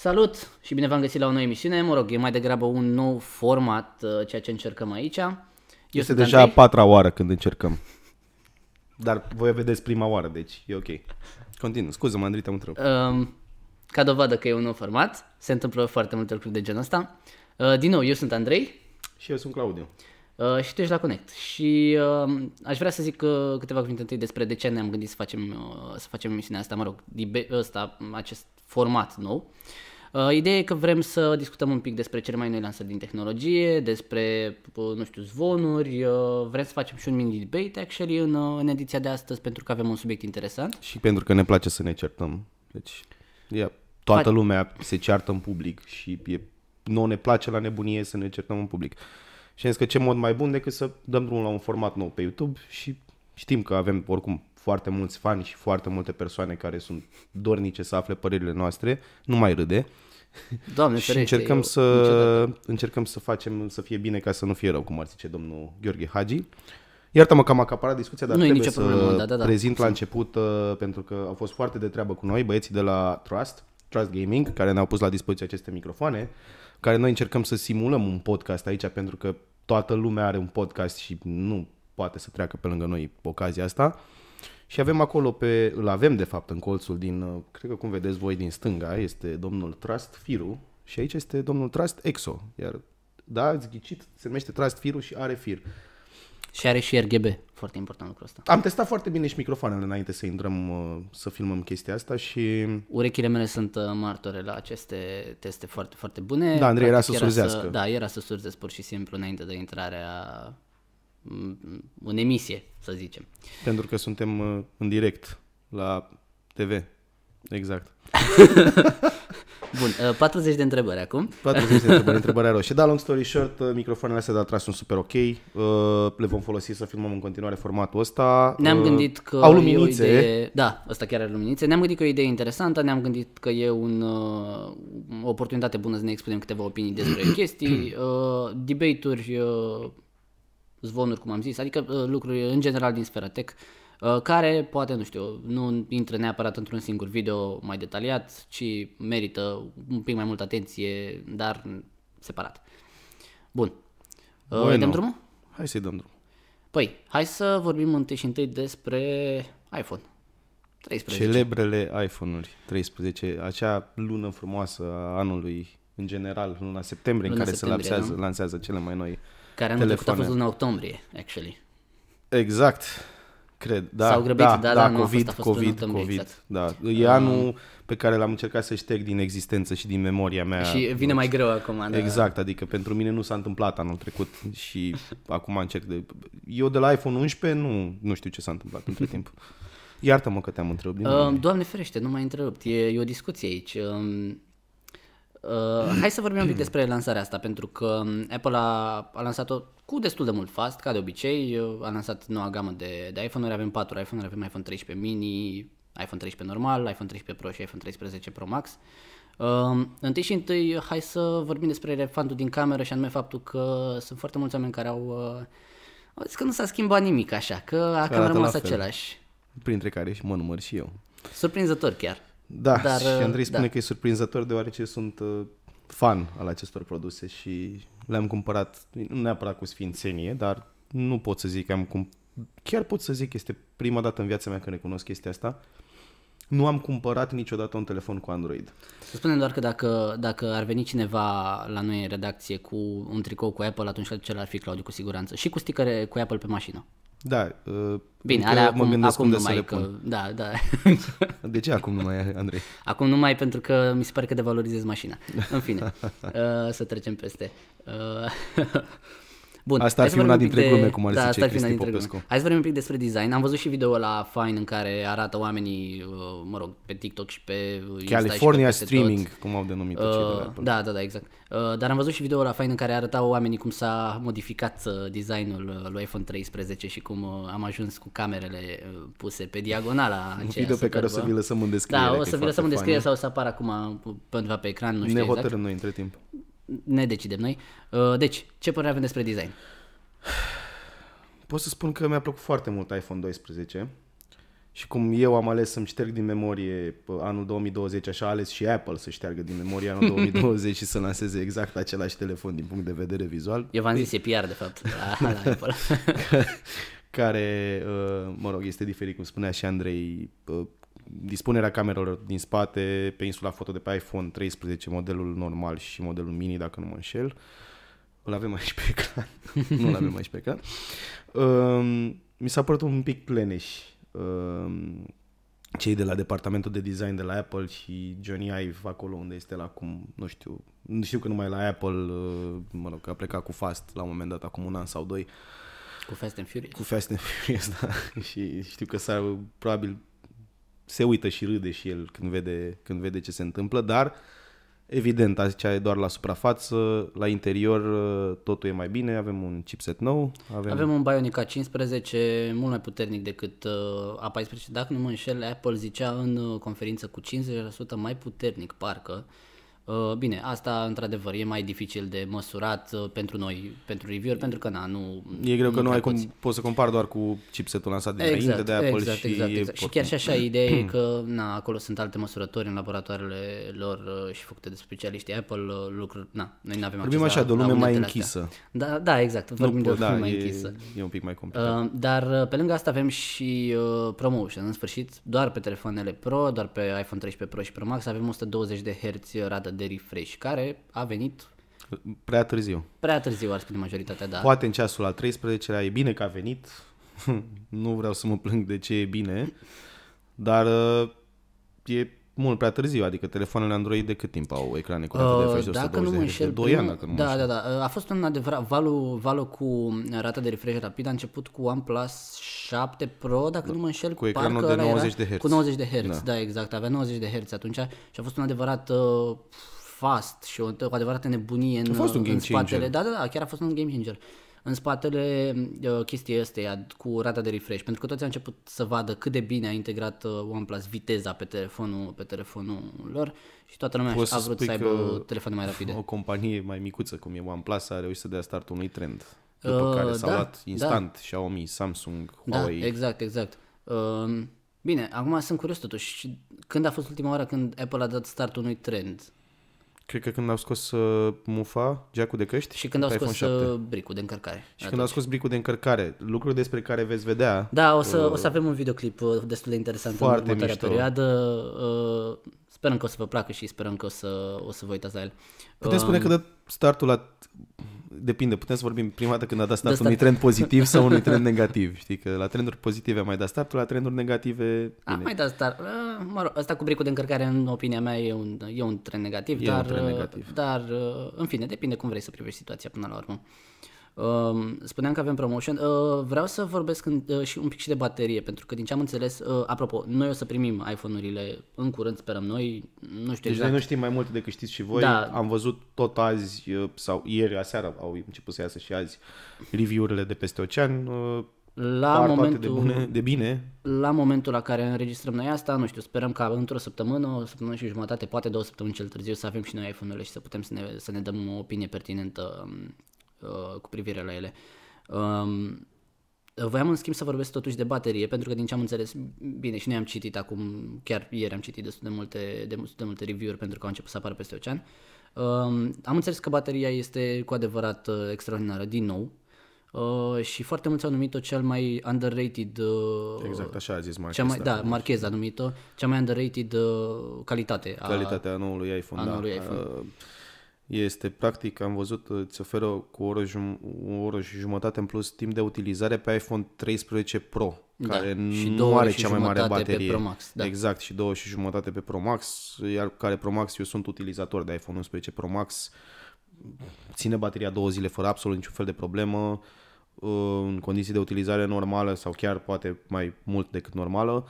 Salut și bine v-am găsit la o nouă emisiune, mă rog, e mai degrabă un nou format uh, ceea ce încercăm aici. Eu este deja Andrei. a patra oară când încercăm. Dar voi vedeți prima oară, deci e ok. Continu, scuză-mă, Andrei, te-am întrebat. Um, ca dovadă că e un nou format, se întâmplă foarte multe lucruri de genul ăsta. Uh, din nou, eu sunt Andrei. Și eu sunt Claudiu. Uh, și tu ești la Connect. Și uh, aș vrea să zic uh, câteva cuvinte întâi despre de ce ne-am gândit să facem, uh, să facem emisiunea asta, mă rog, ăsta, acest format nou. Uh, Uh, ideea e că vrem să discutăm un pic despre cele mai noi lansări din tehnologie, despre, uh, nu știu, zvonuri, uh, vrem să facem și un mini debate actually în, uh, în ediția de astăzi pentru că avem un subiect interesant. Și pentru că ne place să ne certăm. Deci, yeah, toată lumea se ceartă în public și e, nu ne place la nebunie să ne certăm în public. Și am zis că ce mod mai bun decât să dăm drumul la un format nou pe YouTube și știm că avem oricum foarte mulți fani și foarte multe persoane care sunt dornice să afle părerile noastre, nu mai râde. Doamne, și încercăm, să, niciodată. încercăm să facem să fie bine ca să nu fie rău, cum ar zice domnul Gheorghe Hagi. Iartă-mă că am acaparat discuția, dar nu trebuie nicio să problemă, da, da, da. prezint la început, uh, pentru că au fost foarte de treabă cu noi, băieții de la Trust, Trust Gaming, care ne-au pus la dispoziție aceste microfoane, care noi încercăm să simulăm un podcast aici, pentru că toată lumea are un podcast și nu poate să treacă pe lângă noi ocazia asta. Și avem acolo pe, îl avem de fapt în colțul din, uh, cred că cum vedeți voi din stânga, este domnul Trust Firu și aici este domnul Trust Exo. Iar, da, ați ghicit, se numește Trust Firu și are fir. Și are și RGB, foarte important lucrul ăsta. Am testat foarte bine și microfoanele înainte să intrăm uh, să filmăm chestia asta și... Urechile mele sunt uh, martore la aceste teste foarte, foarte bune. Da, Andrei Practic era să surzească. să, da, era să surzesc pur și simplu înainte de intrarea în emisie, să zicem. Pentru că suntem uh, în direct la TV. Exact. Bun, 40 uh, de întrebări acum. 40 de întrebări, întrebarea roșie. Da, long story short, uh, microfoanele astea de atras sunt super ok. Le vom folosi să filmăm în continuare formatul ăsta. Ne-am gândit că au luminițe. E o idee... Da, ăsta chiar are luminițe. Ne-am gândit că e o idee interesantă, ne-am gândit că e un, o oportunitate bună să ne expunem câteva opinii despre chestii, debate-uri zvonuri, cum am zis, adică uh, lucruri în general din sfera tech, uh, care poate, nu știu, nu intră neapărat într-un singur video mai detaliat, ci merită un pic mai multă atenție, dar separat. Bun. Uh, Dăm drumul? Hai să-i dăm drumul. Păi, hai să vorbim întâi și întâi despre iPhone. 13. Celebrele iPhone-uri 13, acea lună frumoasă a anului, în general, luna septembrie, luna în care septembrie, se lansează, lansează cele mai noi care anul telefoane. trecut a fost în octombrie, actually. Exact. Cred, da. S-au grăbit, da, da, da, da COVID, a fost, fost COVID, COVID, exact. da. E um, anul pe care l-am încercat să șterg din existență și din memoria mea. Și vine mai greu acum. Da. Exact, adică pentru mine nu s-a întâmplat anul trecut și acum încerc de... Eu de la iPhone 11 nu, nu știu ce s-a întâmplat între timp. Iartă-mă că te-am întrebat. uh, um, doamne ferește, nu mai întrerupt. E, e o discuție aici. Um, Uh, hai să vorbim un pic despre lansarea asta, pentru că um, Apple a, a lansat-o cu destul de mult fast, ca de obicei. Uh, a lansat noua gamă de, de iPhone-uri, avem 4 iPhone-uri, avem iPhone 13 mini, iPhone 13 normal, iPhone 13 Pro și iPhone 13 Pro Max. Uh, întâi și întâi, hai să vorbim despre elefantul din cameră și anume faptul că sunt foarte mulți oameni care au, uh, au zis că nu s-a schimbat nimic așa, că a cam rămas același. Printre care și mă număr și eu. Surprinzător chiar. Da, Dar, și uh, Andrei spune da. că e surprinzător deoarece sunt uh, fan al acestor produse și le-am cumpărat nu neapărat cu sfințenie, dar nu pot să zic că am cum Chiar pot să zic că este prima dată în viața mea când recunosc chestia asta. Nu am cumpărat niciodată un telefon cu Android. Să spunem doar că dacă, dacă ar veni cineva la noi în redacție cu un tricou cu Apple, atunci cel ar fi Claudiu cu siguranță. Și cu sticăre cu Apple pe mașină. Da. Uh, Bine, adică alea acum, mă gândesc acum unde numai să că... Da, da. De ce acum numai, Andrei? Acum numai pentru că mi se pare că devalorizez mașina. În fine, uh, să trecem peste. Uh, Bun, da, asta ar fi una dintre de... glume, cum ar da, zice Cristi Popescu. Glume. Hai să vorbim un pic despre design. Am văzut și video la Fine în care arată oamenii, uh, mă rog, pe TikTok și pe Insta California și pe Streaming, tot. cum au denumit uh, cei de uh, Apple. Da, da, da, exact. Uh, dar am văzut și video la Fine în care arătau oamenii cum s-a modificat uh, designul lui iPhone 13 și cum am ajuns cu camerele puse pe diagonala Un video pe care o să vi lăsăm în descriere. Da, o să vi lăsăm în descriere sau o să apară acum pe pe ecran, nu știu Ne exact. hotărâm exact. noi între timp ne decidem noi. Uh, deci, ce părere avem despre design? Pot să spun că mi-a plăcut foarte mult iPhone 12 și cum eu am ales să-mi șterg din memorie uh, anul 2020, așa a ales și Apple să șteargă din memorie anul 2020 și să lanseze exact același telefon din punct de vedere vizual. Eu v-am zis, e PR de fapt la, la ah, da, Apple. care, uh, mă rog, este diferit, cum spunea și Andrei, Dispunerea camerelor din spate pe insula foto de pe iPhone 13, modelul normal și modelul mini, dacă nu mă înșel. Îl avem aici pe ecran. nu îl avem aici pe ecran. Uh, mi s-a părut un pic pleneș uh, cei de la departamentul de design de la Apple și Johnny Ive acolo unde este la acum, nu știu, nu știu că numai la Apple, mă rog, că a plecat cu Fast la un moment dat, acum un an sau doi. Cu Fast and Furious. Cu Fast and Furious, da. și știu că s ar probabil se uită și râde și el când vede, când vede ce se întâmplă, dar evident, aici e doar la suprafață, la interior uh, totul e mai bine, avem un chipset nou. Avem, avem un Bionic A15 mult mai puternic decât uh, A14, dacă nu mă înșel, Apple zicea în uh, conferință cu 50% mai puternic, parcă, Uh, bine, asta într-adevăr e mai dificil de măsurat uh, pentru noi, pentru review pentru că na, nu... E greu nu că nu ai cum, poți să compari doar cu chipsetul lansat dinainte exact, de Apple exact, și... Exact, exact. Și chiar și așa, ideea e că na, acolo sunt alte măsurători în laboratoarele lor uh, și făcute de specialiștii Apple, lucruri... Na, noi nu avem Vorbim așa, de o lume mai închisă. Da, da, exact, vorbim nu, de o da, lume da, mai e, închisă. E un pic mai complicat. Uh, dar pe lângă asta avem și uh, promotion, în sfârșit, doar pe telefoanele Pro, doar pe iPhone 13 Pro și Pro Max avem 120 de Hz rată de refresh, care a venit Prea târziu. Prea târziu, ar spune majoritatea, da. Poate în ceasul al 13-lea e bine că a venit. nu vreau să mă plâng de ce e bine, dar uh, e mult prea târziu, adică telefoanele Android de cât timp au ecrane cu rată de refresh de 120 nu înșel, de 2 ani, dacă nu da, da, da, a fost un adevărat, valul, valul cu rata de refresh rapid a început cu OnePlus 7 Pro, dacă da. nu mă înșel, cu ecranul de 90 de Hz. Cu 90 de Hz, da. da, exact, avea 90 de Hz atunci și a fost un adevărat uh, fast și o, o adevărată nebunie în, a fost un game în spatele. Changer. Da, da, da, chiar a fost un game changer în spatele uh, chestiei astea este cu rata de refresh, pentru că toți au început să vadă cât de bine a integrat uh, OnePlus viteza pe telefonul, pe telefonul lor și toată lumea Poți a vrut să, să aibă telefoane mai rapide. O companie mai micuță cum e OnePlus a reușit să dea startul unui trend, uh, după uh, care s a da, luat da. instant da. Xiaomi, Samsung, da, Huawei. Da, exact, exact. Uh, bine, acum sunt curios totuși, când a fost ultima oară când Apple a dat startul unui trend? Cred că când au scos uh, Mufa, geacul de căști. Și când au scos 7. Uh, bricul de încărcare. Și atunci. când au scos bricul de încărcare, lucruri despre care veți vedea. Da, o să, uh, o să avem un videoclip uh, destul de interesant foarte în următoarea mișto. perioadă. Uh, sperăm că o să vă placă și sperăm că o să, o să vă uitați la el. Putem um, uh, spune că de startul la depinde, putem să vorbim prima dată când a dat start. unui trend pozitiv sau unui trend negativ, știi, că la trenduri pozitive mai dat startul, la trenduri negative... Bine. A, mai dat start. mă rog, asta cu bricul de încărcare, în opinia mea, e un, e un trend negativ, e dar, un trend negativ. dar, în fine, depinde cum vrei să privești situația până la urmă spuneam că avem promotion. Vreau să vorbesc și un pic și de baterie, pentru că din ce am înțeles, apropo, noi o să primim iPhone-urile în curând, sperăm noi, nu știu deci exact. noi nu știm mai multe decât știți și voi. Da. Am văzut tot azi uh, sau ieri, aseară au început să iasă și azi review-urile de peste ocean. Uh, la Par momentul, de, bune, de bine. La momentul la care înregistrăm noi asta, nu știu, sperăm că într-o săptămână, o săptămână și jumătate, poate două săptămâni cel târziu, să avem și noi iPhone-urile și să putem să ne, să ne dăm o opinie pertinentă um, uh, cu privire la ele. Um, voiam în schimb să vorbesc totuși de baterie, pentru că din ce am înțeles bine și noi am citit acum, chiar ieri am citit destul de multe, de, de multe review-uri pentru că au început să apară peste ocean. Um, am înțeles că bateria este cu adevărat uh, extraordinară, din nou, Uh, și foarte mulți au numit-o cel mai underrated uh, Exact, așa a zis Marquez Da, Marquez a numit-o cea mai underrated uh, calitate a, noului iPhone, a da. noului iPhone. Uh, este practic, am văzut, îți oferă cu o oră, o oră și jumătate în plus timp de utilizare pe iPhone 13 Pro, da. care da, și nu are și cea mai mare baterie. Pe Pro Max, da. Exact, și două și jumătate pe Pro Max, iar care Pro Max, eu sunt utilizator de iPhone 11 Pro Max, ține bateria două zile fără absolut niciun fel de problemă, uh, în condiții de utilizare normală sau chiar poate mai mult decât normală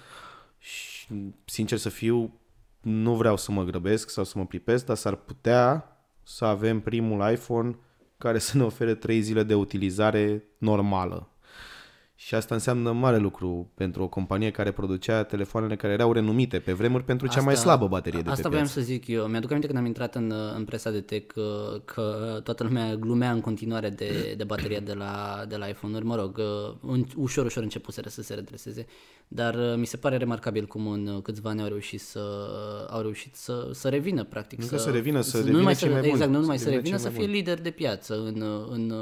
și sincer să fiu, nu vreau să mă grăbesc sau să mă pripesc, dar s-ar putea să avem primul iPhone care să ne ofere 3 zile de utilizare normală. Și asta înseamnă mare lucru pentru o companie care producea telefoanele care erau renumite pe vremuri pentru cea mai slabă baterie de pe Asta voiam să zic eu. Mi-aduc aminte când am intrat în, în presa de tech că, uh, că toată lumea glumea în continuare de, de bateria de la, de la iPhone-uri. Mă rog, uh, în, ușor, ușor începuseră să se redreseze. Dar uh, mi se pare remarcabil cum în câțiva ani au reușit să, au reușit să, să revină, practic. Nu să, să revină, să, să revină exact, nu mai cei mai Exact, nu numai să, să revină, să fie bun. lider de piață în, în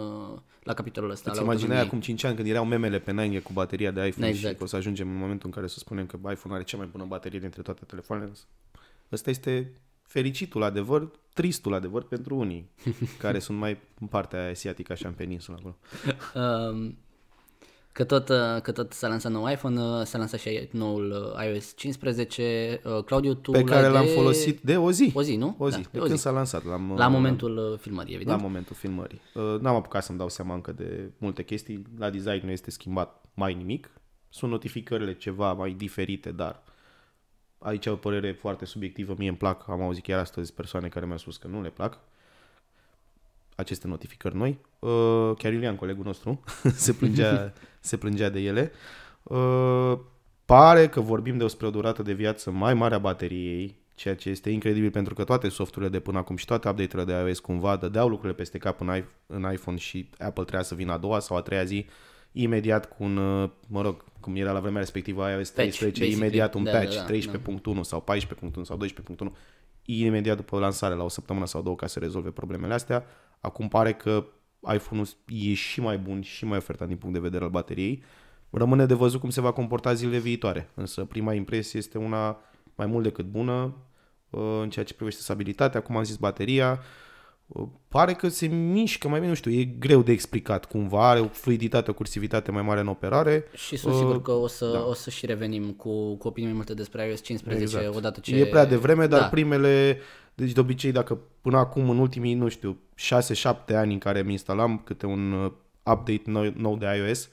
la capitolul ăsta. Îți imaginai acum 5 ani când erau memele pe nainge cu bateria de iPhone exact. și o să ajungem în momentul în care să spunem că iPhone are cea mai bună baterie dintre toate telefoanele. Ăsta este fericitul adevăr, tristul adevăr pentru unii care sunt mai în partea asiatică așa în peninsulă acolo. Um, Că tot, uh, că tot s-a lansat nou iPhone, uh, s-a lansat și noul uh, iOS 15. Claudiu, tu Pe care l-am de... folosit de o zi. O zi, nu? O zi, da, de, de o când zi. s-a lansat. L-am, la momentul l-am... filmării, evident. La momentul filmării. N-am apucat să-mi dau seama încă de multe chestii. La design nu este schimbat mai nimic. Sunt notificările ceva mai diferite, dar aici o părere foarte subiectivă. Mie îmi plac, am auzit chiar astăzi persoane care mi-au spus că nu le plac aceste notificări noi. Uh, chiar Iulian, colegul nostru, se plângea, se plângea de ele. Uh, pare că vorbim despre o durată de viață mai mare a bateriei, ceea ce este incredibil pentru că toate softurile de până acum și toate update-urile de iOS cumva dădeau lucrurile peste cap în, în iPhone și Apple trebuia să vină a doua sau a treia zi imediat cu un, uh, mă rog, cum era la vremea respectivă iOS 13, patch, imediat un da, patch da, da, 13.1 da. sau 14.1 sau 12.1, imediat după lansare, la o săptămână sau două ca să rezolve problemele astea. Acum pare că iPhone-ul e și mai bun și mai ofertat din punct de vedere al bateriei. Rămâne de văzut cum se va comporta zilele viitoare, însă prima impresie este una mai mult decât bună uh, în ceea ce privește stabilitatea, cum am zis, bateria. Uh, pare că se mișcă mai bine, nu știu, e greu de explicat cumva, are o fluiditate, o cursivitate mai mare în operare. Și sunt uh, sigur că o să, da. o să și revenim cu, cu opinii mai multe despre iOS 15 exact. odată ce... E prea devreme, dar da. primele deci de obicei dacă până acum în ultimii, nu știu, 6-7 ani în care mi instalam câte un uh, update nou, nou de iOS,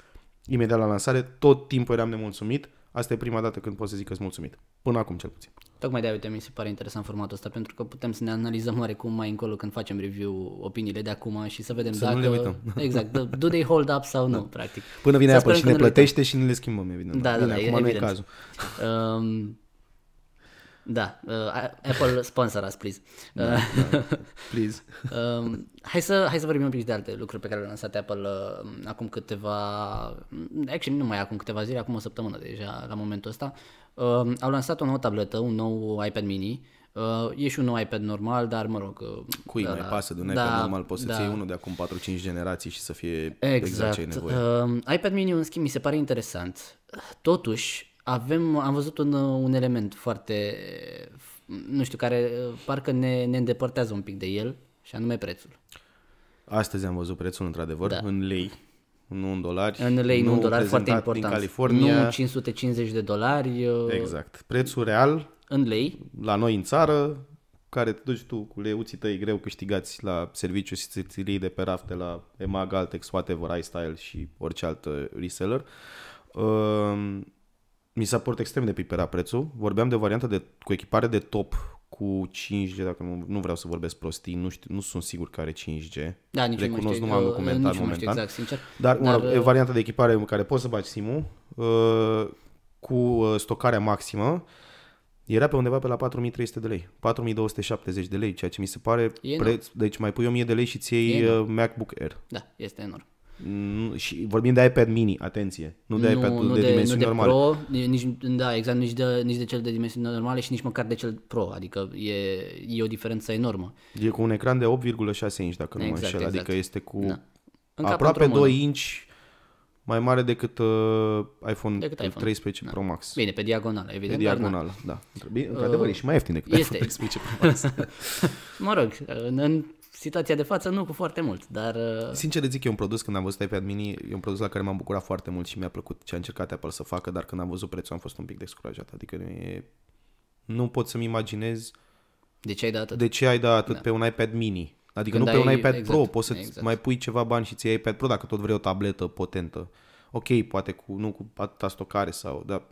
imediat la lansare, tot timpul eram nemulțumit. Asta e prima dată când pot să zic că sunt mulțumit. Până acum cel puțin. Tocmai de-aia, uite, mi se pare interesant formatul ăsta, pentru că putem să ne analizăm oarecum mai încolo când facem review opiniile de acum și să vedem să dacă... Nu le uităm. Exact, do they hold up sau nu, da. practic. Până vine apă și ne plătește uităm. și ne le schimbăm, evident. Da, da, da, da acum e, nu e cazul. Um, da, uh, Apple sponsor us, please. Da, uh, da, please. uh, hai, să, hai să vorbim un pic de alte lucruri pe care le-a lansat Apple uh, acum câteva, mm, actually nu mai acum câteva zile, acum o săptămână deja la momentul ăsta. Uh, au lansat o nouă tabletă, un nou iPad mini, Uh, e și un nou iPad normal, dar mă rog... Uh, Cui da, mai pasă de un da, iPad normal? Poți da. să-ți iei unul de acum 4-5 generații și să fie exact, exact ce ai nevoie. Uh, iPad mini, în schimb, mi se pare interesant. Totuși, avem, am văzut un, un element foarte, nu știu, care parcă ne, ne îndepărtează un pic de el și anume prețul. Astăzi am văzut prețul, într-adevăr, da. în lei, nu în dolari. În lei, nu în dolari, foarte important. în California. Nu 550 de dolari. Uh, exact. Prețul real. În lei. La noi în țară, care te duci tu cu leuții tăi greu câștigați la serviciu și ți de pe de la EMAG, Altex, whatever, iStyle și orice altă reseller. Uh, mi s-a părut extrem de piperat prețul. Vorbeam de varianta de, cu echipare de top cu 5G, dacă nu, nu vreau să vorbesc prostii, nu, știu, nu sunt sigur care 5G. Da, nici Recunosc știu, numai am momentan. Știu exact, sincer. Dar, dar mă uh, varianta de echipare în care poți să bagi sim uh, cu uh, stocarea maximă era pe undeva pe la 4300 de lei, 4270 de lei, ceea ce mi se pare e preț, enorm. deci mai pui 1000 de lei și ți iei uh, MacBook Air. Da, este enorm. Nu, și vorbim de iPad mini, atenție, nu de nu, iPad nu de, de dimensiuni nu de normale. Pro, nici, da, exact, nici de, nici de cel de dimensiuni normale și nici măcar de cel Pro, adică e, e o diferență enormă. E cu un ecran de 8,6 inch, dacă nu exact, mă înșel, adică exact. adică este cu da. aproape 2 inch mai mare decât uh, iPhone, decât iPhone 13 da. Pro Max. Bine, pe diagonală, evident. Pe diagonală, da. da. Într-adevăr, uh, e și mai ieftin decât este. iPhone 13 Pro Max. mă rog, în situația de față nu cu foarte mult, dar... Uh, Sincer zic, e un produs, când am văzut iPad mini, e un produs la care m-am bucurat foarte mult și mi-a plăcut ce a încercat Apple să facă, dar când am văzut prețul am fost un pic descurajat, adică nu, e... nu pot să-mi imaginez de ce ai dat atât, de ce ai dat atât da. pe un iPad mini. Adică când nu ai... pe un iPad exact, Pro, poți să exact. mai pui ceva bani și ți iei iPad Pro dacă tot vrei o tabletă potentă. Ok, poate cu, nu cu atâta stocare sau, dar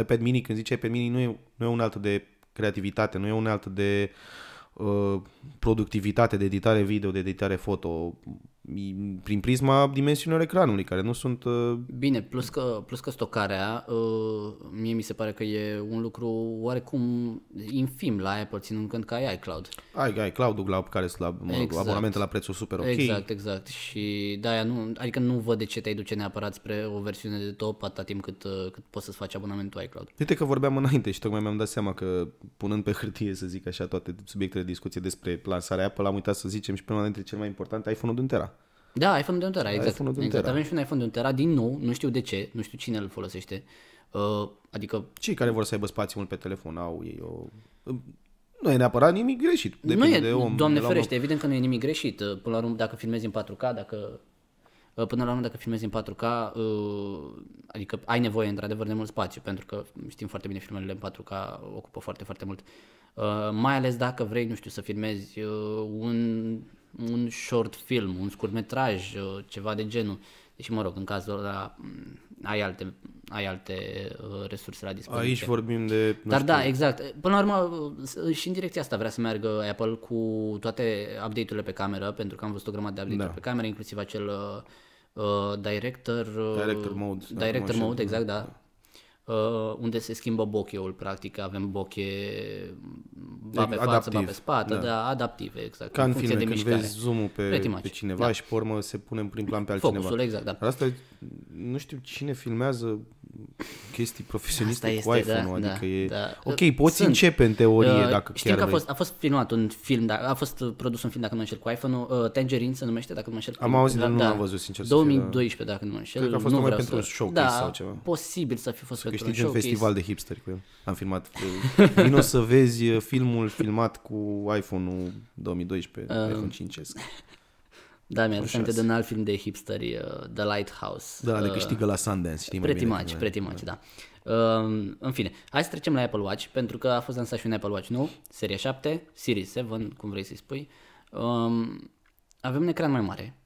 iPad mini, când zici iPad mini, nu e, nu e un altă de creativitate, nu e un altă de uh, Uh, productivitate de editare video, de editare foto, prin prisma dimensiunilor ecranului, care nu sunt... Uh, Bine, plus că, plus că stocarea, uh, mie mi se pare că e un lucru oarecum infim la Apple, ținând cont că ai iCloud. Ai cloud ul la care sunt la, mă exact. abonamente la prețul super ok. Exact, exact. Și de-aia nu, adică nu văd de ce te-ai duce neapărat spre o versiune de top atâta timp cât, uh, cât poți să-ți faci abonamentul iCloud. Uite că vorbeam înainte și tocmai mi-am dat seama că punând pe hârtie, să zic așa, toate subiectele de discuție despre lansarea Apple, am uitat să zicem și pe una dintre cele mai importante, iPhone-ul din da, iPhone de un tera, exact. iPhone de un exact. tera. Exact. Avem și un iPhone de un tera din nou, nu știu de ce, nu știu cine îl folosește. Uh, adică... Cei care vor să aibă spațiu mult pe telefon au ei o... Nu e neapărat nimic greșit. Nu e, de om, doamne de ferește, om. evident că nu e nimic greșit. Uh, până la urmă, dacă filmezi în 4K, dacă uh, Până la urmă, dacă filmezi în 4K, uh, adică ai nevoie într-adevăr de mult spațiu, pentru că știm foarte bine filmele în 4K ocupă foarte, foarte mult. Mai ales dacă vrei, nu știu, să filmezi un un short film, un scurtmetraj, ceva de genul. Deci, mă rog, în cazul ăla mm, ai alte, ai alte uh, resurse la dispoziție. Aici vorbim de... Dar da, știu. da, exact. Până la urmă, uh, și în direcția asta vrea să meargă Apple cu toate update-urile pe cameră, pentru că am văzut o grămadă de update-uri da. pe cameră, inclusiv acel uh, uh director... Director mode. Da, director mode, mode, exact, da. da. Uh, unde se schimbă bokeh-ul, practic avem bokeh ba da, pe adaptiv, față, ba pe spate, da. da, adaptive, exact. Ca în, în filme, de când mișcare. vezi zoom pe, pe cineva da. și pe urmă se pune în prim plan pe altcineva. Focusul, exact, da. Asta, nu știu cine filmează chestii profesioniste Asta cu iPhone-ul, da, adică da, e... Da. Ok, poți Sunt. începe în teorie uh, dacă știu chiar că a fost, a fost filmat un film, da, a fost produs un film, dacă nu mă înșel, cu iPhone-ul, uh, Tangerine se numește, dacă nu mă înșel. Am auzit, dar da, nu da, am văzut, sincer. 2012, dacă nu mă înșel. Cred că a fost numai pentru să... un showcase da, sau ceva. posibil să fi fost pentru un showcase. un festival de hipster cu el. Am filmat... Uh, vino să vezi uh, filmul filmat cu iPhone-ul 2012, uh, iPhone 5 da, mi-a aminte de un alt film de hipsteri, uh, The Lighthouse. Da, de uh, câștigă la Sundance, știi pretty mai bine. Much, da. pretty much, da. da. Uh, în fine, hai să trecem la Apple Watch, pentru că a fost lansat și un Apple Watch nou, serie 7, Series 7, cum vrei să-i spui. uh, avem un ecran mai mare.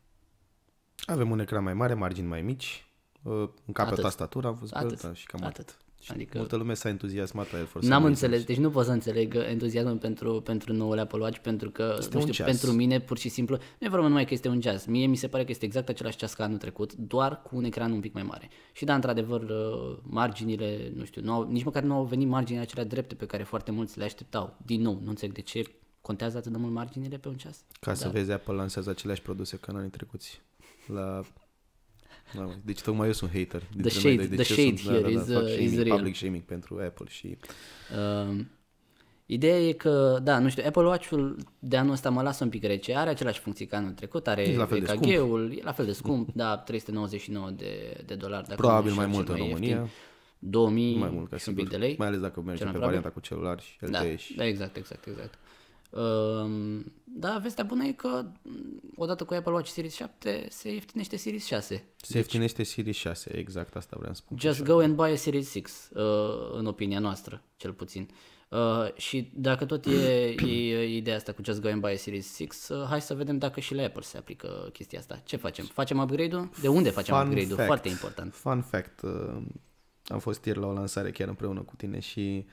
Avem un ecran mai mare, margini mai mici, uh, în capă tastatura, am văzut atât. Da, și cam atât. atât. Și adică multă lume s-a entuziasmat la Air Force N-am înțeles, deci nu pot să înțeleg entuziasmul pentru, pentru noul Apple Watch, pentru că, nu știu, pentru mine pur și simplu, nu e vorba numai că este un ceas. Mie mi se pare că este exact același ceas ca anul trecut, doar cu un ecran un pic mai mare. Și da, într-adevăr, uh, marginile, nu știu, nu au, nici măcar nu au venit marginile acelea drepte pe care foarte mulți le așteptau. Din nou, nu înțeleg de ce contează atât de mult marginile pe un ceas. Ca Dar... să da. vezi, Apple lansează aceleași produse ca în anii trecuți la da, deci tocmai eu sunt hater. The shade, de, de the shade sunt, da, here da, da is, da, uh, shaming, is real. Public shaming pentru Apple și... Uh, ideea e că, da, nu știu, Apple Watch-ul de anul ăsta mă lasă un pic rece. Are același funcție ca anul trecut, are EKG-ul, e la fel de scump, da, 399 de, de dolari. Dacă Probabil mai mult în mai România. Ieftin. 2000 mai mult, ca și un pic de lei. Mai ales dacă mergi pe varianta cu celular și LTE. Da, și... da, exact, exact, exact. Ehm, da, vestea bună e că mm, odată cu Apple Watch Series 7 se ieftinește Series 6. Se deci, ieftinește Series 6, exact asta vreau să spun. Just go and buy a Series 6, uh, în opinia noastră, cel puțin. Uh, și dacă tot e, e ideea asta cu Just Go and Buy Series 6, uh, hai să vedem dacă și la Apple se aplică chestia asta. Ce facem? Facem upgrade-ul? De unde facem Fun upgrade-ul? Fact. Foarte important. Fun fact. Uh, am fost ieri la o lansare chiar împreună cu tine și uh,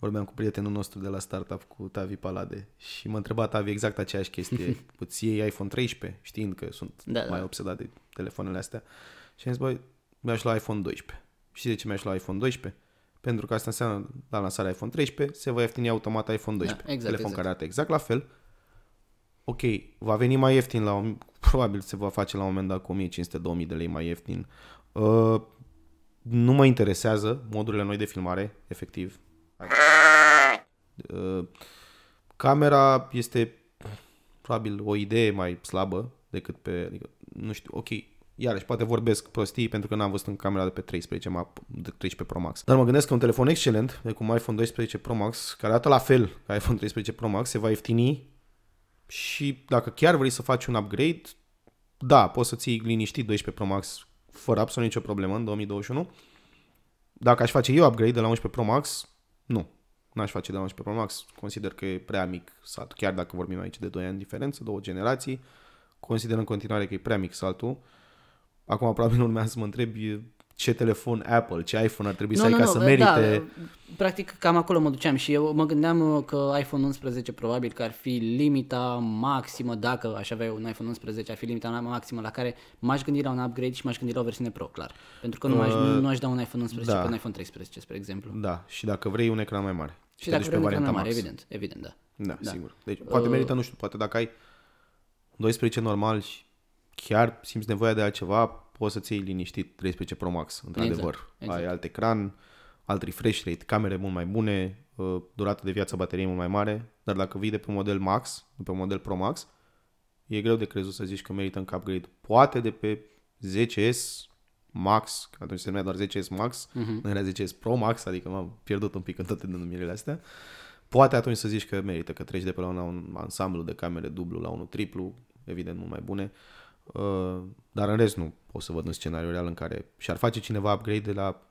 vorbeam cu prietenul nostru de la startup, cu Tavi Palade, și m-a întrebat Tavi exact aceeași chestie. Îți iei iPhone 13, știind că sunt da, mai da. obsedat de telefoanele astea. Și am zis, băi, mi-aș lua iPhone 12. Și de ce mi-aș lua iPhone 12? Pentru că asta înseamnă, la lansarea iPhone 13, se va ieftini automat iPhone 12. Da, exact, telefon exact. care arată exact la fel. Ok, va veni mai ieftin la... Probabil se va face la un moment dat cu 1500-2000 de lei mai ieftin. Uh, nu mă interesează modurile noi de filmare, efectiv, Hai. Uh, camera este probabil o idee mai slabă decât pe, adică, nu știu, ok, iarăși poate vorbesc prostii pentru că n-am văzut în camera de pe 13, m de 13 Pro Max. Dar mă gândesc că un telefon excelent, de cum iPhone 12 Pro Max, care arată la fel ca iPhone 13 Pro Max, se va ieftini și dacă chiar vrei să faci un upgrade, da, poți să ții liniștit 12 Pro Max fără absolut nicio problemă în 2021. Dacă aș face eu upgrade de la 11 Pro Max, nu. N-aș face damage pe Pro Max. Consider că e prea mic saltul. Chiar dacă vorbim aici de 2 ani diferență, două generații, consider în continuare că e prea mic saltul. Acum probabil urmează să mă întrebi ce telefon Apple, ce iPhone ar trebui nu, să ai nu, ca nu, să merite. Da, practic cam acolo mă duceam și eu mă gândeam uh, că iPhone 11 probabil că ar fi limita maximă, dacă aș avea un iPhone 11, ar fi limita maximă la care m-aș gândi la un upgrade și m-aș gândi la o versiune Pro, clar. Pentru că nu, uh, nu, nu aș da un iPhone 11 da. pe un iPhone 13, spre exemplu. Da, și dacă vrei un ecran mai mare. Și dacă vrei un ecran mai mare, evident, evident, da. Da, da. sigur. Deci poate uh, merită, nu știu, poate dacă ai 12 normal și chiar simți nevoia de altceva, poți să-ți iei liniștit 13 Pro Max, într-adevăr. Exact, exact. Ai alt ecran, alt refresh rate, camere mult mai bune, uh, durată de viață a bateriei mult mai mare, dar dacă vii de pe model Max, de pe model Pro Max, e greu de crezut să zici că merită încă upgrade. Poate de pe 10S Max, că atunci se numea doar 10S Max, uh-huh. nu era 10S Pro Max, adică m-am pierdut un pic în toate denumirile astea. Poate atunci să zici că merită, că treci de pe la un ansamblu de camere dublu la unul triplu, evident mult mai bune. Uh, Uh, dar în rest nu o să văd un scenariu real în care și-ar face cineva upgrade de la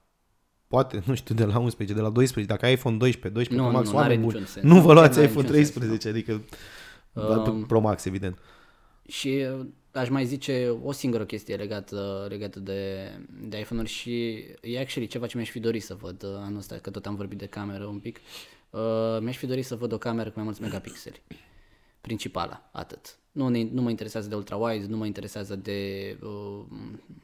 poate, nu știu, de la 11, de la 12, dacă ai iPhone 12, 12 nu, Pro Max, nu, oameni buni, nu vă luați iPhone 13, sens, adică um, Pro Max, evident. Și uh, aș mai zice o singură chestie legată, legată de, de iPhone-uri și e actually ceva ce mi-aș fi dorit să văd uh, anul ăsta, că tot am vorbit de cameră un pic. Uh, mi-aș fi dorit să văd o cameră cu mai mulți megapixeli principala, atât. Nu, nu mă interesează de ultrawide, nu mă interesează de uh,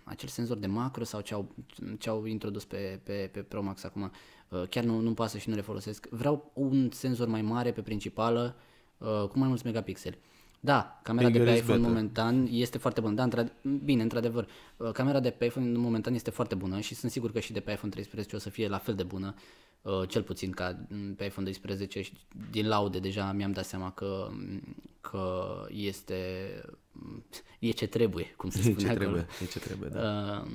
acel senzor de macro sau ce au, ce au introdus pe, pe, pe Pro Max acum. Uh, chiar nu, nu-mi pasă și nu le folosesc. Vreau un senzor mai mare pe principală uh, cu mai mulți megapixeli. Da, camera Bigger păi de pe iPhone better. momentan este foarte bună. Da, între, bine, într-adevăr, uh, camera de pe iPhone momentan este foarte bună și sunt sigur că și de pe iPhone 13 o să fie la fel de bună. Uh, Uh, cel puțin ca pe iPhone 12 și din laude deja mi-am dat seama că, că este e ce trebuie, cum se spune e ce acolo. Trebuie, e ce trebuie, da. Uh,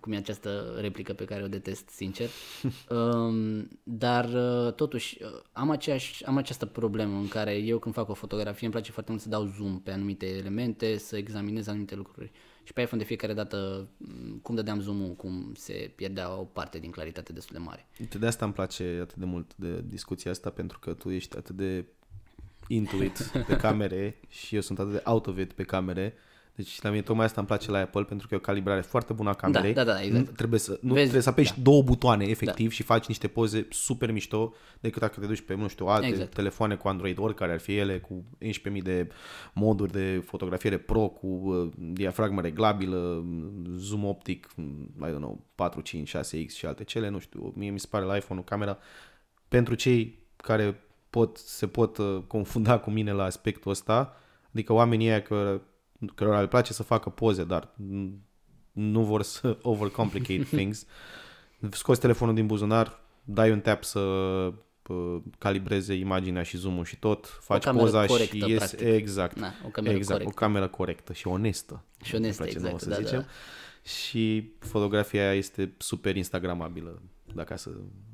cum e această replică pe care o detest, sincer. Um, dar uh, totuși am, aceeași, am această problemă în care eu când fac o fotografie îmi place foarte mult să dau zoom pe anumite elemente, să examinez anumite lucruri și pe iPhone de fiecare dată, mm, cum dădeam zoom cum se pierdea o parte din claritate destul de mare. De asta îmi place atât de mult de discuția asta, pentru că tu ești atât de intuit pe camere și eu sunt atât de out of it pe camere, deci la mine tocmai asta îmi place la Apple pentru că e o calibrare foarte bună a da, camerei. Da, da, da, exact. Nu trebuie să, nu Vezi, trebuie să apeși da. două butoane efectiv da. și faci niște poze super mișto decât dacă te duci pe, nu știu, alte exact. telefoane cu Android oricare ar fi ele, cu 11.000 de moduri de fotografiere pro, cu uh, diafragmă reglabilă, zoom optic, mm, I don't know, 4, 5, 6X și alte cele, nu știu. Mie mi se pare la iPhone o camera pentru cei care pot, se pot uh, confunda cu mine la aspectul ăsta, Adică oamenii aia că cărora le place să facă poze, dar nu vor să overcomplicate things. Scoți telefonul din buzunar, dai un tap să calibreze imaginea și zoom-ul și tot, faci o poza corectă, și ies practic. exact. Na, o cameră exact, corectă. o cameră corectă și onestă. Și onestă, place exact, nouă, să da, da, zicem. Da. Și fotografia este super instagramabilă, dacă să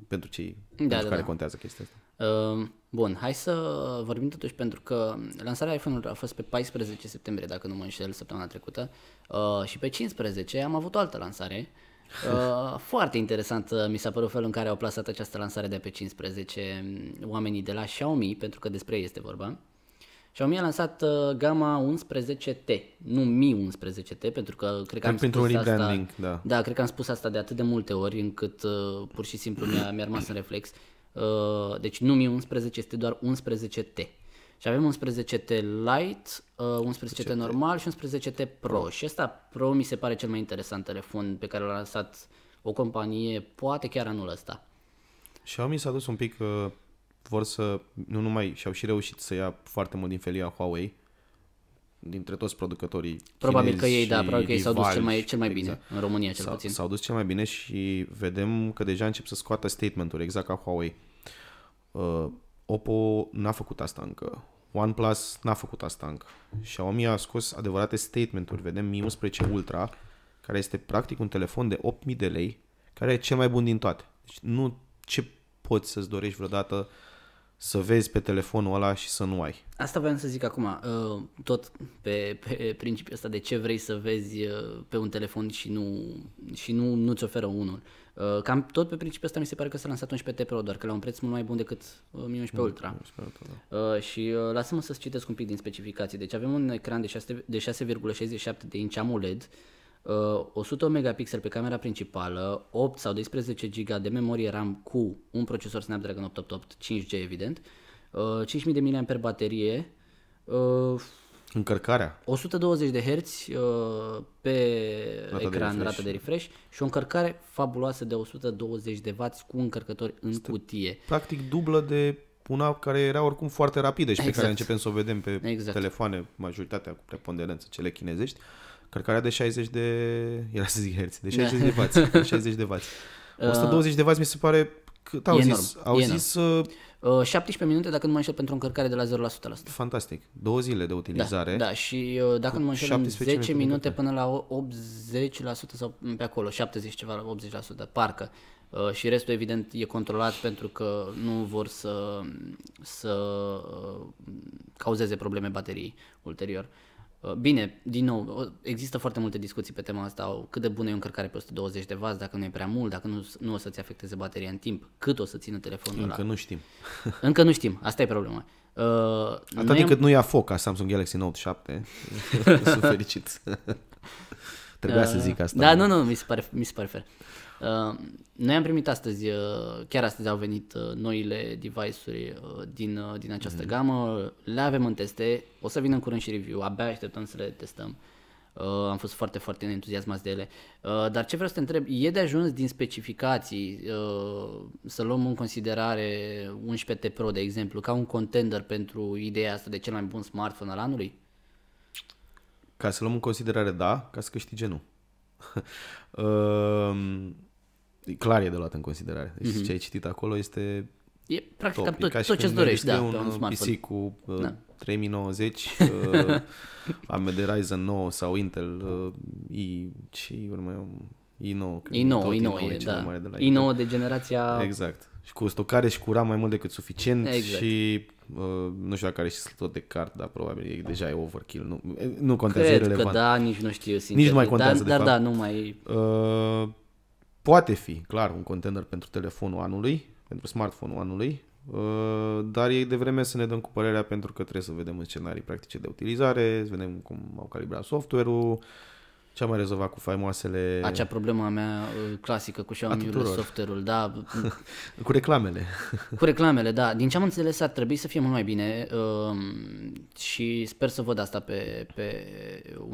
pentru cei da, pentru da, care da. contează chestia asta. Uh, Bun, hai să vorbim totuși pentru că lansarea iPhone-ului a fost pe 14 septembrie, dacă nu mă înșel, săptămâna trecută uh, și pe 15 am avut o altă lansare. Uh, foarte interesant uh, mi s-a părut felul în care au plasat această lansare de pe 15 mm, oamenii de la Xiaomi, pentru că despre ei este vorba. Xiaomi a lansat uh, gama 11T, nu Mi 11T, pentru că cred că am pentru spus asta, da. da, cred că am spus asta de atât de multe ori încât uh, pur și simplu mi-a, mi-a rămas în reflex. Uh, deci nu 11 este doar 11T. Și avem 11T Lite, 11T normal și 11T Pro. Și ăsta Pro mi se pare cel mai interesant telefon pe care l-a lansat o companie, poate chiar anul ăsta. mi s-a dus un pic, uh, vor să, nu numai, și-au și reușit să ia foarte mult din felia Huawei, dintre toți producătorii Probabil că ei, da, probabil că ei s-au dus cel mai, cel mai bine, exact. în România cel s au puțin. S-au dus cel mai bine și vedem că deja încep să scoată statement-uri, exact ca Huawei. Uh, Oppo n-a făcut asta încă. OnePlus n-a făcut asta încă. Xiaomi a scos adevărate statement-uri. Vedem Mi 11 Ultra, care este practic un telefon de 8000 de lei, care e cel mai bun din toate. Deci nu ce poți să-ți dorești vreodată să vezi pe telefonul ăla și să nu ai. Asta voiam să zic acum, uh, tot pe, pe principiul ăsta de ce vrei să vezi uh, pe un telefon și nu și nu, nu-ți oferă unul. Uh, cam tot pe principiul ăsta mi se pare că s-a lansat 11 T Pro, doar că la un preț mult mai bun decât mi 11 mm, Ultra. 11, da. Și lasă-mă să-ți citesc un pic din specificații. Deci avem un ecran de 6,67 de, 6, de inch AMOLED, 100 uh, megapixel pe camera principală, 8 sau 12 GB de memorie RAM cu un procesor Snapdragon 888 5G evident, 5000 uh, de mAh baterie, uh, Încărcarea? 120 de Hz pe rata ecran, de rata de refresh și o încărcare fabuloasă de 120 de W cu încărcători în este cutie. Practic dublă de una care era oricum foarte rapidă și pe exact. care începem să o vedem pe exact. telefoane, majoritatea cu preponderență cele chinezești. Uh, Cărcarea de 60 de... Era să zic herți. De 60 da. de vați. De 60 de vați. 120 de vați mi se pare... Cât au e zis? Au zis... Uh, 17 uh, minute, dacă nu mă înșel, pentru încărcare de la 0% la 100%. Fantastic. Două zile de utilizare. Da, da. și uh, dacă nu mă înșel, 10 minute până la 80% sau pe acolo, 70 ceva la 80%, parcă. Uh, și restul, evident, e controlat pentru că nu vor să, să uh, cauzeze probleme bateriei ulterior. Uh, bine, din nou, uh, există foarte multe discuții pe tema asta, cât de bună e o încărcare pe 120 de vați, dacă nu e prea mult, dacă nu, nu o să-ți afecteze bateria în timp, cât o să țină telefonul Încă ăla. nu știm. Încă nu știm, asta e problema. Uh, Atât noi... cât nu ia foc ca Samsung Galaxy Note 7, sunt fericit. Trebuia uh, să zic asta. Da, nu, nu, mi se pare, mi se pare fer. Uh, noi am primit astăzi, uh, chiar astăzi au venit uh, noile device-uri din, din această mm-hmm. gamă, le avem în teste, o să vină în curând și review, abia așteptăm să le testăm. Uh, am fost foarte, foarte entuziasmați de ele. Uh, dar ce vreau să te întreb, e de ajuns din specificații uh, să luăm în considerare 11T Pro, de exemplu, ca un contender pentru ideea asta de cel mai bun smartphone al anului? Ca să luăm în considerare, da, ca să câștige, nu. uh, clar e de luat în considerare. Deci mm-hmm. ce ai citit acolo este E practic top. tot, e tot ce îți dorești, da, un, un smartphone. PC cu uh, da. 3090, uh, AMD Ryzen 9 sau Intel uh, i, ce urmă i9, i9, i9, i9, e, da. mare de la i9 I9 de generația Exact. Și cu stocare și cu RAM mai mult decât suficient exact. și uh, nu știu dacă are și tot de card, dar probabil e, deja e overkill. Nu, nu contează Cred e relevant. că da, nici nu știu sincer. Nici nu mai contează, dar, de dar fapt. da, nu mai... Uh, poate fi, clar, un contender pentru telefonul anului, pentru smartphone-ul anului, uh, dar e de vreme să ne dăm cu părerea pentru că trebuie să vedem în scenarii practice de utilizare, să vedem cum au calibrat software-ul, ce am mai rezolvat cu faimoasele... Acea problema mea uh, clasică cu Xiaomi-ul, software-ul, da. cu reclamele. cu reclamele, da. Din ce am înțeles, ar trebui să fie mult mai bine uh, și sper să văd asta pe, pe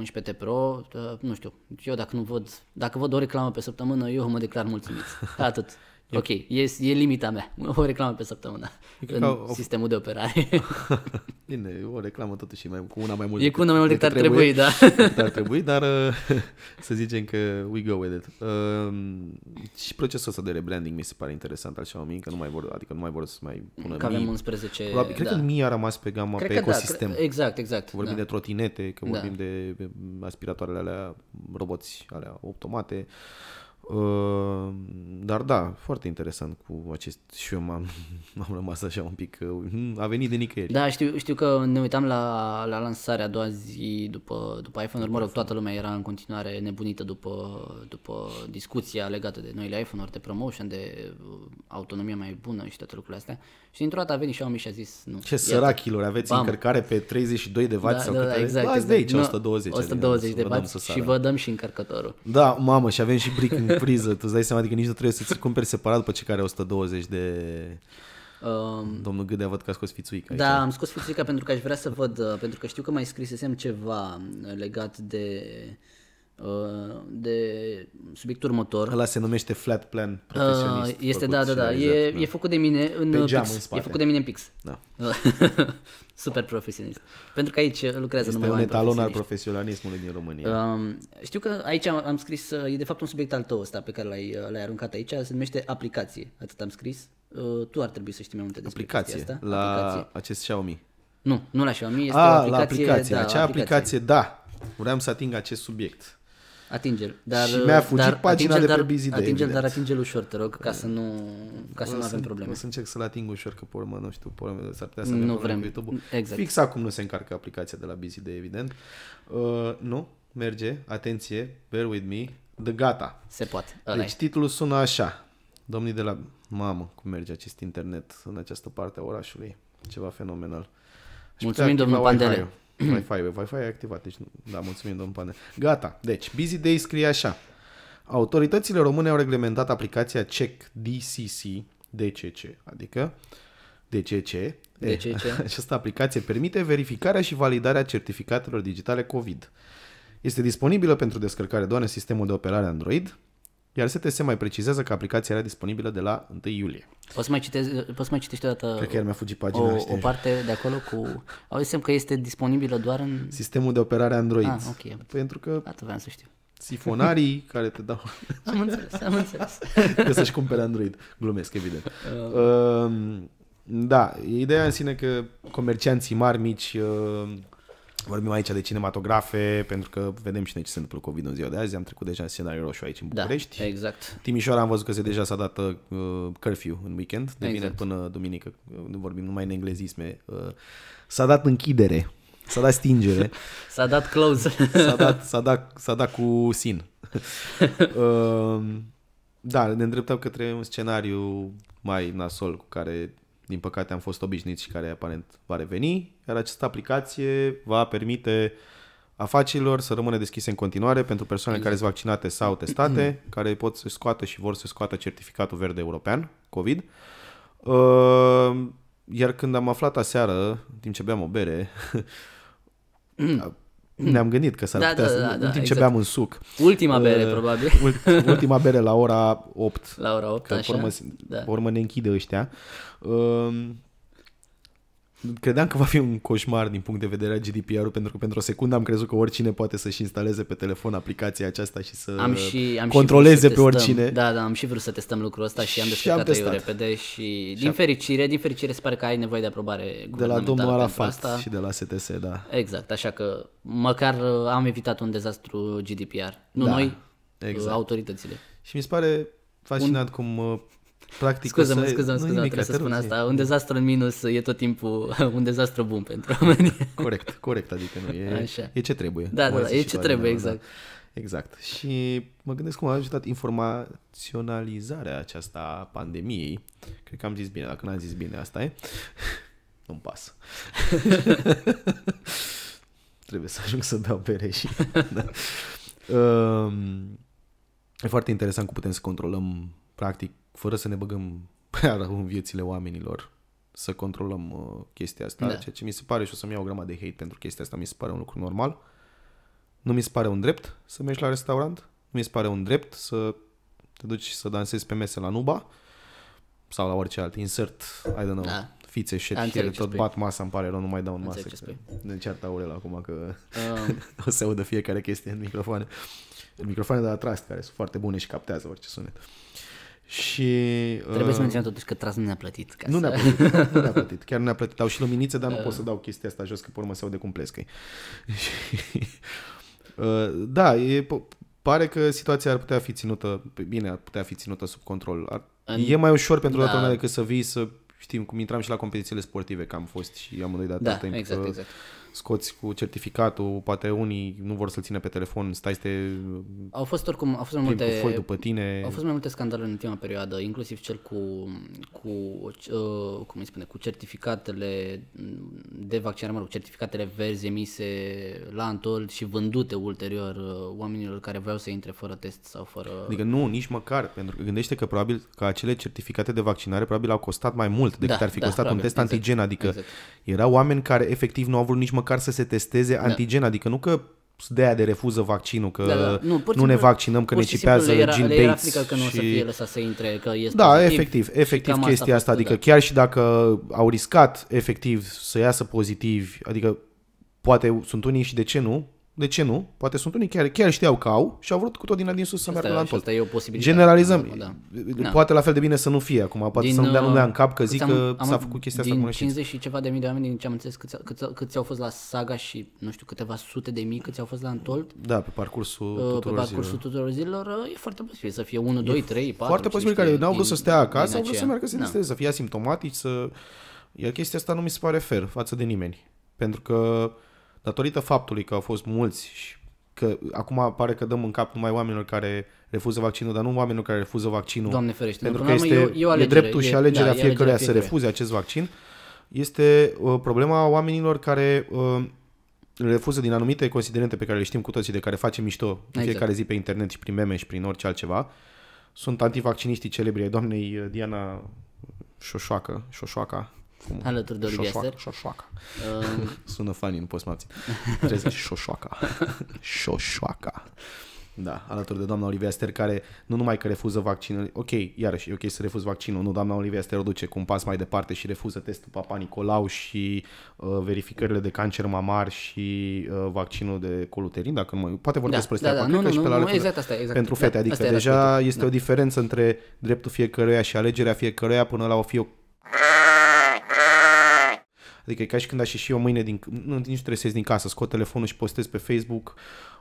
11T Pro. Uh, nu știu, eu dacă nu văd, dacă văd o reclamă pe săptămână, eu mă declar mulțumit. Atât. E... Ok, e, e limita mea. O reclamă pe săptămână e în o, sistemul de operare. Bine, o reclamă totuși mai, cu una mai mult. E cu una mai mult decât ar trebui, da. ar trebui, dar uh, să zicem că we go with it. Uh, și procesul ăsta de rebranding mi se pare interesant al Xiaomi, că nu mai vor, adică nu mai vor să mai pună Că avem 11... Probabil, cred da. că Mi a rămas pe gama cred pe da, ecosistem. Da, cre- exact, exact. Vorbim da. de trotinete, că da. vorbim da. de aspiratoarele alea roboți, alea automate. Uh, Ehm, dar da, foarte interesant cu acest și eu m-am, am rămas așa un pic, uh, hmm, a venit de nicăieri. Da, știu, știu că ne uitam la, la lansarea a doua zi după, după iPhone-uri, mă rog, da. toată lumea era în continuare nebunită după, după discuția legată de noile iPhone-uri, de promotion, de uh, autonomie mai bună și toate lucrurile astea. Și dintr-o dată a venit Xiaomi și a zis nu. Ce sărachilor, aveți bam. încărcare pe 32 de W da, sau da, câte da, exact, exact. de aici, 120. 120 adică de W și vă dăm și încărcătorul. Da, mamă, și avem și brick priză, tu îți dai seama, adică nici nu trebuie să-ți cumperi separat după ce care 120 de... Um, Domnul Gâdea văd că a scos fițuica. Da, am scos fițuica pentru că aș vrea să văd, uh, pentru că știu că mai scrisesem ceva um, legat de Uh, de subiectul următor. Ăla se numește flat plan profesionist. Uh, este, da, da, da. Uh, exact, e, da. e făcut de mine în Pe geam, Pix. În e făcut de mine în Pix. Da. Super profesionist. Pentru că aici lucrează este numai un etalon al profesionalismului din România. Um, știu că aici am, am scris, e de fapt un subiect al tău ăsta pe care l-ai, l-ai aruncat aici, se numește aplicație. Atât am scris. Uh, tu ar trebui să știi mai multe despre aplicație, asta. La aplicație. acest Xiaomi. Nu, nu la Xiaomi, este A, ah, o aplicație. La aplicație. Da, Acea aplicație, aplicație da. Vreau să ating acest subiect. Atinge-l. Dar, și mi-a fugit dar, pagina de pe Busy Day. atinge dar atinge-l ușor, te rog, ca să nu, ca să nu avem probleme. O să încerc să-l ating ușor, că pe urmă, nu știu, pe urmă, s-ar putea să nu vrem. Pe youtube exact. Fix acum nu se încarcă aplicația de la Busy Day, evident. Uh, nu, merge, atenție, bear with me, de gata. Se poate. Alright. Deci titlul sună așa. Domnii de la... Mamă, cum merge acest internet în această parte a orașului. Ceva fenomenal. Mulțumim, domnul Pandele. Wi-Fi, Wi-Fi e activat, deci da, mulțumim domnul Pane. Gata, deci Busy Day scrie așa. Autoritățile române au reglementat aplicația Check DCC, DCC, adică DCC. DCC. E, această aplicație permite verificarea și validarea certificatelor digitale COVID. Este disponibilă pentru descărcare doar în sistemul de operare Android, iar STS mai precizează că aplicația era disponibilă de la 1 iulie. Poți mai, citez, poți mai citești odată Cred că el mi-a fugit pagina, o, o parte de acolo cu... Auzisem că este disponibilă doar în... Sistemul de operare Android. Ah, ok. Pentru că... Atât vreau să știu. Sifonarii care te dau... Am înțeles, am înțeles. Că să-și cumpere Android. Glumesc, evident. Uh. Uh, da, ideea în sine că comercianții mari, mici, uh, Vorbim aici de cinematografe, pentru că vedem și noi ce se întâmplă COVID în ziua de azi. Am trecut deja în scenariul roșu aici în da, București. Da, exact. Timișoara am văzut că se deja s-a dat uh, curfew în weekend, de exact. până duminică. Nu uh, vorbim numai în englezisme. Uh, s-a dat închidere, s-a dat stingere. s-a dat close. s-a, dat, s-a, dat, s-a dat cu sin. uh, da, ne îndreptăm către un scenariu mai nasol cu care din păcate am fost obișnuit și care aparent va reveni, iar această aplicație va permite afacerilor să rămână deschise în continuare pentru persoanele exact. care sunt vaccinate sau testate, exact. care pot să scoată și vor să scoată certificatul verde european COVID. Uh, iar când am aflat aseară, timp ce beam o bere, mm. Mm. ne-am gândit că s-ar da, putea da, da, să, da, în timp exact. ce beam un suc. Ultima bere, uh, probabil. Ultima bere la ora 8. La ora 8, că așa. Urmă, da. urmă ne închide ăștia. Uh, credeam că va fi un coșmar din punct de vedere a GDPR-ului, pentru că pentru o secundă am crezut că oricine poate să-și instaleze pe telefon aplicația aceasta și să am și, am controleze și pe testăm. oricine. Da, da, am și vrut să testăm lucrul ăsta și am descărcat eu repede și, și din am... fericire, din fericire se pare că ai nevoie de aprobare de la domnul Arafat și de la STS, da. Exact, așa că măcar uh, am evitat un dezastru GDPR. Nu da, noi, uh, exact. autoritățile. Și mi se pare fascinat un... cum uh, Practic, scuză-mă, scuză-mă, scuză-mă, trebuie să spun asta. Un dezastru în minus e tot timpul un dezastru bun pentru România. Corect, corect, adică nu, e, Așa. e ce trebuie. Da, da, da, e ce trebuie, exact. Da. Exact. Și mă gândesc cum a ajutat informaționalizarea aceasta a pandemiei. Cred că am zis bine, dacă n-am zis bine, asta e. Nu-mi pas. Trebuie să ajung să dau bere și... da. um, e foarte interesant cum putem să controlăm practic, fără să ne băgăm prea rău în viețile oamenilor, să controlăm uh, chestia asta, da. ceea ce mi se pare și o să-mi iau o grămadă de hate pentru chestia asta, mi se pare un lucru normal. Nu mi se pare un drept să mergi la restaurant, nu mi se pare un drept să te duci să dansezi pe mese la Nuba sau la orice alt insert, I don't know, da. fițe, șetiere, da, tot spui. bat masa, îmi pare rău, nu mai dau în masă. Ne ceartă Aurel acum că um. o să audă fiecare chestie în microfoane. În microfoane de la Trust, care sunt foarte bune și captează orice sunet. Uh, și, Trebuie uh, să menționăm totuși că tras nu ne-a plătit. Ca nu, să... ne-a plătit nu, ne-a plătit, chiar nu ne-a plătit. Au și luminițe, dar nu uh. pot să dau chestia asta jos, că pe urmă se aude cum plescă uh, Da, e, pare că situația ar putea fi ținută, bine, ar putea fi ținută sub control. Ar, În... E mai ușor pentru da. data lumea decât să vii să știm cum intram și la competițiile sportive, că am fost și am dat da, exact, exact scoți cu certificatul, poate unii nu vor să-l țină pe telefon, stai să te... Au fost oricum, au fost mai multe... Foi după tine. Au fost mai multe scandaluri în ultima perioadă, inclusiv cel cu, cu uh, cum îi spune, cu certificatele de vaccinare, mă rog, certificatele verzi emise la antol și vândute ulterior uh, oamenilor care vreau să intre fără test sau fără... Adică nu, nici măcar, pentru că gândește că probabil că acele certificate de vaccinare probabil au costat mai mult decât da, ar fi da, costat probabil, un test exact, antigen, adică exact. erau oameni care efectiv nu au vrut nici măcar măcar să se testeze da. antigen, adică nu că de aia de refuză vaccinul, că da, da. da. Nu, pur nu ne vaccinăm, că ne cipează era, Gene era Bates. că nu și... o să fie lăsat să intre, că este Da, pozitiv efectiv, efectiv chestia asta, asta adică da. chiar și dacă au riscat efectiv să iasă pozitiv, adică poate sunt unii și de ce nu, de ce nu? Poate sunt unii care chiar știau că au și au vrut cu tot din adinsul sus să asta, meargă la tot. E o posibilitate. Generalizăm. Da, da. Da. da. Poate la fel de bine să nu fie acum, poate din, să nu dea lumea uh, în cap că zic am, că am, s-a făcut chestia asta. Din 50 și ceva de mii de oameni, din ce am înțeles, câți, câți, câți au fost la Saga și, nu știu, câteva sute de mii, câți au fost la Antold. Da, pe parcursul uh, tuturor Pe parcursul zilor. tuturor zilor uh, e foarte posibil să fie 1, 2, 3, 4, Foarte posibil că n-au vrut să stea acasă, au vrut să meargă să distreze, să fie asimptomatici, să... Iar chestia asta nu mi se pare fair față de nimeni. Pentru că datorită faptului că au fost mulți și că acum pare că dăm în cap numai oamenilor care refuză vaccinul, dar nu oamenilor care refuză vaccinul. Doamne ferește, pentru că este e, e, alegere, e dreptul e, și alegerea da, fiecăruia alegere să refuze acest vaccin. Este uh, problema oamenilor care uh, refuză din anumite considerente pe care le știm cu toții, de care facem mișto în exact. fiecare zi pe internet și prin meme și prin orice altceva. Sunt antivacciniștii celebri ai doamnei uh, Diana Șoșoacă, Șoșoaca, Frumos. Alături de Olivia um, Șoșoaca. Uh... Sună poți mă post Trebuie să zici șoșoaca. șoșoaca. Da, alături de doamna Olivia Ster, care nu numai că refuză vaccinul, ok, iarăși e ok să refuz vaccinul, nu, doamna Olivia Ster o duce cu un pas mai departe și refuză testul Papa Nicolau și uh, verificările de cancer mamar și uh, vaccinul de coluterin, dacă nu mai... Poate vorbesc da, despre da, da, nu, nu, și pe nu, nu, exact asta, exact. pentru da, fete, da, adică deja este da. o diferență între dreptul fiecăruia și alegerea fiecăruia până la o fi o Adică e ca și când aș ieși eu mâine din... Nu, nici trebuie să ies din casă, scot telefonul și postez pe Facebook.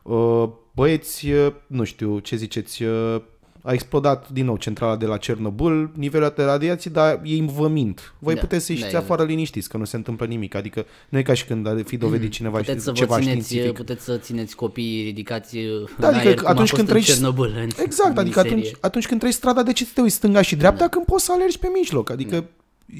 Uh, băieți, uh, nu știu, ce ziceți, uh, a explodat din nou centrala de la Cernobâl, nivelul de radiații, dar ei vă mint. Voi da, puteți să ieșiți da, afară liniștiți, că nu se întâmplă nimic. Adică nu e ca și când ar fi mm-hmm. dovedit cineva puteți și să ceva țineți, științific. Puteți să țineți copiii ridicați da, în adică aer, atunci când treci, Cernobâl. În exact, în adică atunci, atunci când treci strada, de ce te uiți stânga și dreapta da. când poți să alergi pe mijloc? Adică da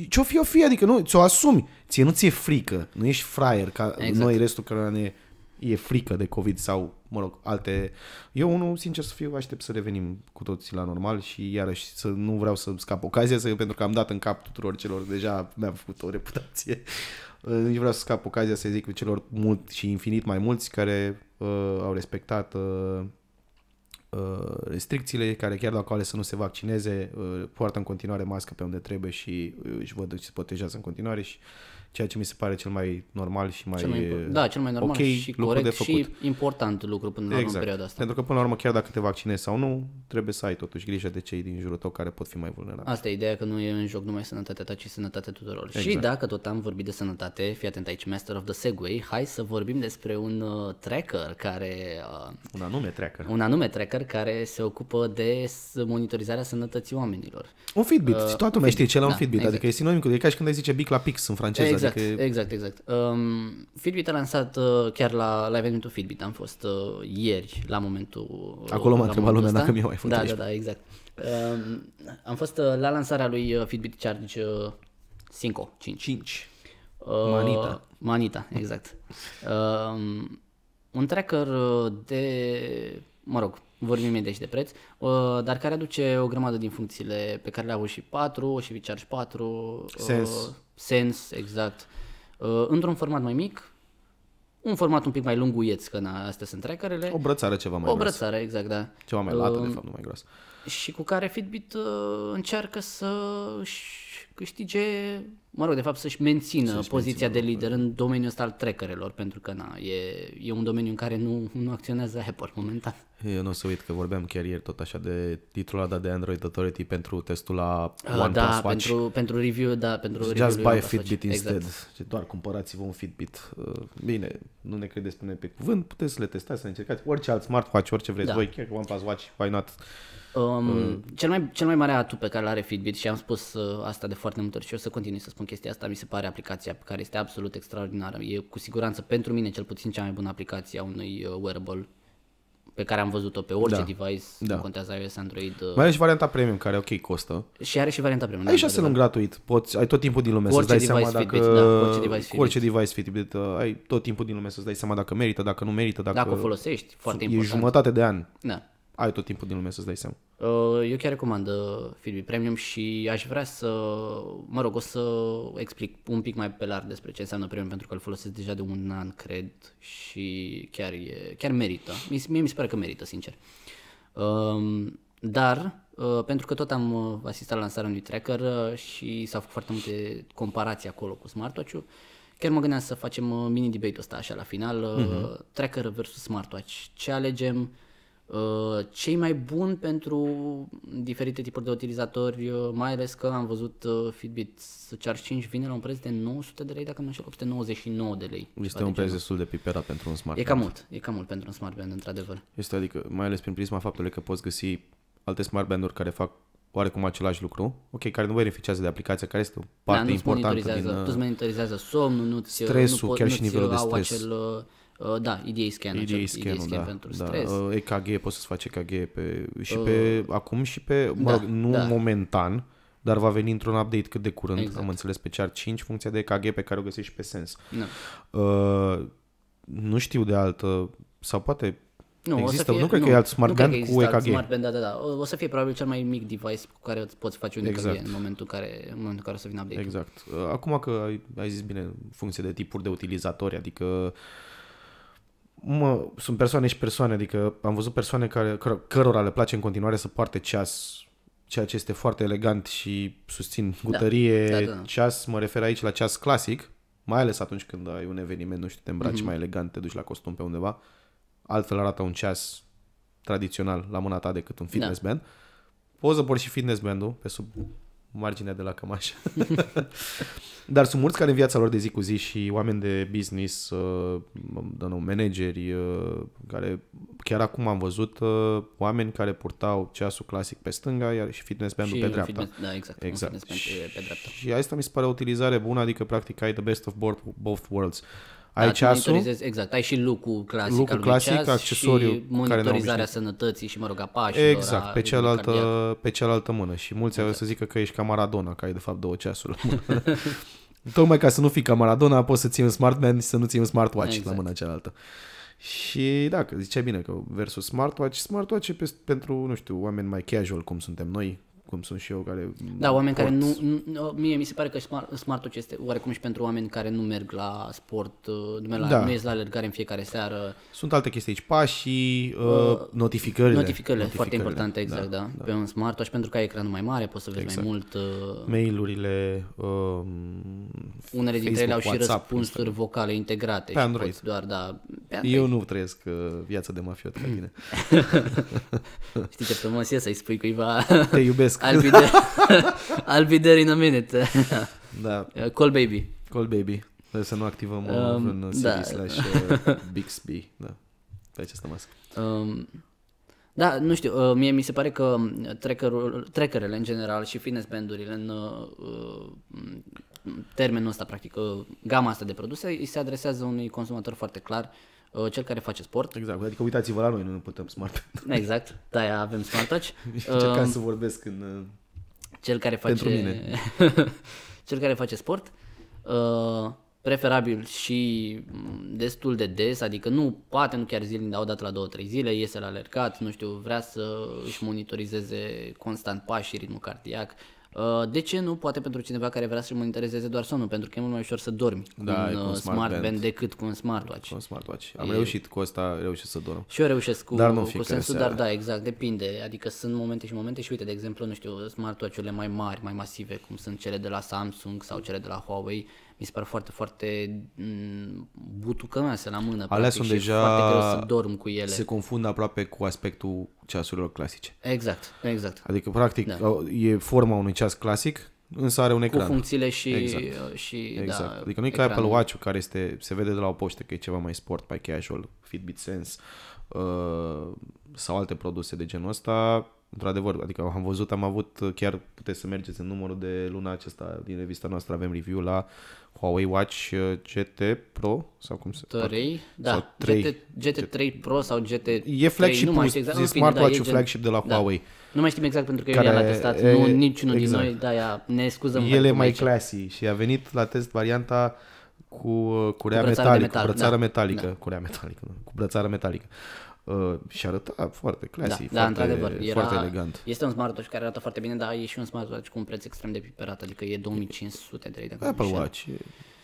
ce-o fi, o fi, adică nu, ți-o asumi. Ție nu ți-e frică, nu ești fraier ca exact. noi restul care ne e frică de COVID sau, mă rog, alte... Eu, unul, sincer să fiu, aștept să revenim cu toții la normal și iarăși să nu vreau să scap ocazia, să, pentru că am dat în cap tuturor celor, deja mi-am făcut o reputație, uh, nu vreau să scap ocazia să zic celor mult și infinit mai mulți care uh, au respectat uh, Uh, restricțiile, care chiar dacă ale să nu se vaccineze, uh, poartă în continuare mască pe unde trebuie și uh, își văd și se protejează în continuare și uh, ceea ce mi se pare cel mai normal și mai, cel mai da, cel mai normal okay, și corect de făcut. și important lucru până la exact. urmă în exact. perioada asta. Pentru că până la urmă chiar dacă te vaccinezi sau nu, trebuie să ai totuși grijă de cei din jurul tău care pot fi mai vulnerabili. Asta e ideea că nu e în joc numai sănătatea ta, ci sănătatea tuturor. Exact. Și dacă tot am vorbit de sănătate, fii atent aici, Master of the Segway, hai să vorbim despre un uh, tracker care... Uh, un anume tracker. Un anume tracker care se ocupă de monitorizarea sănătății oamenilor. Un Fitbit, uh, toată lumea știe ce la un da, Fitbit, da, adică Exact. adică e sinonimul, e ca și când ai zice Bic la Pix în franceză. Exact Exact, adică... exact, exact. Um, Fitbit a lansat uh, chiar la, la evenimentul Fitbit, am fost uh, ieri la momentul uh, Acolo m-a întrebat lumea dacă mi-au iPhone Da, 13. da, da, exact. Um, am fost uh, la lansarea lui uh, Fitbit Charge uh, 5, 5. 5. Uh, Manita. Manita, exact. Uh, un tracker uh, de, mă rog, vorbim imediat și de preț, uh, dar care aduce o grămadă din funcțiile pe care le-au și 4, și Charge 4. Uh, Sens sens, exact, uh, într-un format mai mic, un format un pic mai lunguieț, că na, astea sunt trackerele. O brățară ceva mai O groasă. brățară, exact, da. Ceva mai lată, uh, de fapt, nu mai gros. Și cu care Fitbit uh, încearcă să și câștige, mă rog, de fapt să-și mențină să poziția mențină, de lider în domeniul ăsta al trecărelor, pentru că na, e, e un domeniu în care nu, nu acționează Apple momentan. Eu nu o să uit că vorbeam chiar ieri tot așa de titlul ăla de Android Authority pentru testul la uh, OnePlus da, Watch. Pentru, pentru review, da, pentru Just review buy Fitbit instead. Exact. Doar cumpărați-vă un Fitbit. Uh, bine, nu ne credeți pe noi pe cuvânt, puteți să le testați, să le încercați. Orice alt smartwatch, orice vreți da. voi, chiar că OnePlus Watch, why not? Um, mm. cel, mai, cel mai mare atu pe care l are Fitbit și am spus uh, asta de foarte multe ori și o să continui să spun chestia asta, mi se pare aplicația pe care este absolut extraordinară. E cu siguranță pentru mine cel puțin cea mai bună aplicație a unui uh, wearable pe care am văzut-o pe orice da. device, da. nu contează iOS, Android. Uh. Mai are și varianta premium, care ok, costă. Și are și varianta premium. Ai și un gratuit, poți, ai tot timpul din lume să-ți dai seama Fitbit, dacă... Da, cu orice device Fitbit. orice device Fitbit, uh, ai tot timpul din lume să-ți dai seama dacă merită, dacă nu merită, dacă... Dacă o folosești, foarte e important. E jumătate de an. Da ai tot timpul din lume să-ți dai seama. Uh, eu chiar recomand uh, Fitbit Premium și aș vrea să, mă rog, o să explic un pic mai pe larg despre ce înseamnă Premium pentru că îl folosesc deja de un an, cred, și chiar, e, chiar merită. Mie mi se pare că merită, sincer. Um, dar, uh, pentru că tot am asistat la lansarea unui tracker și s-au făcut foarte multe comparații acolo cu smartwatch-ul, Chiar mă gândeam să facem mini debate-ul ăsta așa la final, uh-huh. tracker versus smartwatch, ce alegem, uh, Uh, cei mai buni pentru diferite tipuri de utilizatori, uh, mai ales că am văzut uh, Fitbit Charge 5 vine la un preț de 900 de lei, dacă nu știu, 899 de lei. Este un preț genul. destul de piperat pentru un smartband. E cam mult, e cam mult pentru un smartband, într-adevăr. Este adică, mai ales prin prisma faptului că poți găsi alte smartband-uri care fac oarecum același lucru, ok, care nu beneficiază de aplicația, care este o da, parte da, importantă. Monitorizează, din, nu ți monitorizează somnul, nu-ți, stresul, nu po- chiar nu-ți și nivelul de stres. Acel, Uh, da, EDA scan. EDA scan, EDA scan da, pentru da. stres. Uh, EKG, poți să-ți faci EKG pe, și uh, pe acum și pe, mă da, rog, nu da. momentan, dar va veni într-un update cât de curând, exact. am înțeles, pe CEAR 5, funcția de EKG pe care o găsești pe sens. Da. Uh, nu știu de altă, sau poate nu, există, o să fie, nu cred nu, că e alt smart band cu EKG. Smart band, da, da, da. O, să fie probabil cel mai mic device cu care îți poți face un exact. EKG în momentul în care, în momentul în care o să vină update. Exact. Uh, acum că ai, ai zis bine, funcție de tipuri de utilizatori, adică uh, mă, sunt persoane și persoane, adică am văzut persoane care, căr- cărora le place în continuare să poarte ceas, ceea ce este foarte elegant și susțin cu da. da. da, da. ceas, mă refer aici la ceas clasic, mai ales atunci când ai un eveniment, nu știu, te îmbraci mm-hmm. mai elegant, te duci la costum pe undeva, altfel arată un ceas tradițional la mâna ta decât un da. fitness da. band. Poți să porți și fitness band-ul pe sub marginea de la cămașă. Dar sunt mulți care în viața lor de zi cu zi și oameni de business, uh, nu, manageri, uh, care chiar acum am văzut uh, oameni care purtau ceasul clasic pe stânga iar și fitness band pe dreapta. Fitness, da, exact. exact. Și, pe, pe dreapta. Și asta mi se pare o utilizare bună, adică practic ai the best of both, both worlds. Uh, ai da, ceasul. Exact, ai și lucru clasic lucru clasic, ceas accesoriu și monitorizarea care sănătății și, mă rog, a pașilor. Exact, pe, cealaltă, pe cealaltă mână. Și mulți exact. au să zică că ești ca Maradona, că ai de fapt două ceasuri Tocmai ca să nu fii ca Maradona, poți să ții un smartband și să nu ții un smartwatch exact. la mâna cealaltă. Și da, că zicea bine că versus smartwatch, smartwatch e pe, pentru, nu știu, oameni mai casual cum suntem noi, cum sunt și eu, care... Da, oameni porți. care nu, nu... Mie mi se pare că smart, smart ce este oarecum și pentru oameni care nu merg la sport, uh, nu, merg la, da. nu ies la alergare în fiecare seară. Sunt alte chestii aici, pașii, uh, notificările. Uh, notificările, notificările foarte importante, da, exact, da, da. da. Pe un smart și pentru că ai ecranul mai mare, poți să vezi exact. mai mult. Uh, Mail-urile, uh, Unele dintre ele au și WhatsApp, răspunsuri Instagram. vocale integrate. Pe Android. doar, da, pe Android. Eu nu trăiesc uh, viața de mafiot ca tine. Știi ce frumos e să-i spui cuiva... Te iubesc I'll be there. I'll be there in a minute. da. Uh, call baby. Call baby. Trebuie să nu activăm um, vreun CD da. slash uh, Bixby. Da. Pe această masă. Um, da, nu știu, uh, mie mi se pare că um, treckerele în general și fitness bandurile în uh, mm, termenul ăsta, practic, uh, gama asta de produse, îi se adresează unui consumator foarte clar Uh, cel care face sport. Exact, adică uitați-vă la noi, nu putem smart. Exact, da, avem smart touch. Încercam um, uh, să vorbesc în... Uh, cel care face... Pentru mine. cel care face sport, uh, preferabil și destul de des, adică nu, poate nu chiar zilnic, dar odată la două trei zile, iese la alergat, nu știu, vrea să își monitorizeze constant pașii, ritmul cardiac, Uh, de ce nu? Poate pentru cineva care vrea să-și monitorizeze doar somnul, pentru că e mult mai ușor să dormi da, cu, un, cu un smart, uh, smart band, band decât cu un smartwatch. Cu un smartwatch. Am e... reușit cu asta, reușesc să dorm. Și eu reușesc cu, dar nu cu sensul, dar da, exact, depinde. Adică sunt momente și momente și uite, de exemplu, nu știu, smartwatch-urile mai mari, mai masive, cum sunt cele de la Samsung sau cele de la Huawei, mi se pare foarte, foarte mm, butucămeasă la mână. Alea sunt deja foarte greu să dorm cu ele. Se confundă aproape cu aspectul ceasurilor clasice. Exact, exact. Adică, practic, da. e forma unui ceas clasic, însă are un ecran. Cu funcțiile și... Exact. Uh, și da, exact. Da, adică nu e ca Apple Watch care este, se vede de la o poște că e ceva mai sport, mai casual, Fitbit Sense uh, sau alte produse de genul ăsta. Într-adevăr, adică am văzut, am avut, uh, chiar puteți să mergeți în numărul de luna acesta din revista noastră, avem review la Huawei Watch uh, GT Pro sau cum se 3, da, sau 3. GT, GT3 Pro sau GT E flagship, nu mai știu exact, da, e smartwatch da, flagship de la da. Huawei. Nu mai știm exact pentru că care, el a testat, e, nu niciunul exact. din noi, da, ne scuzăm. El e mai aici. classy și a venit la test varianta cu, uh, cu, cu, metalic, metal, cu brățară da. metalică, da. cu metalică, cu brățară metalică. Uh, Uh, și arăta foarte clasic, da, foarte, da, foarte Era, elegant. Este un smartwatch care arată foarte bine, dar e și un smartwatch cu un preț extrem de piperat, adică e 2500 de lei. Dacă Apple Watch e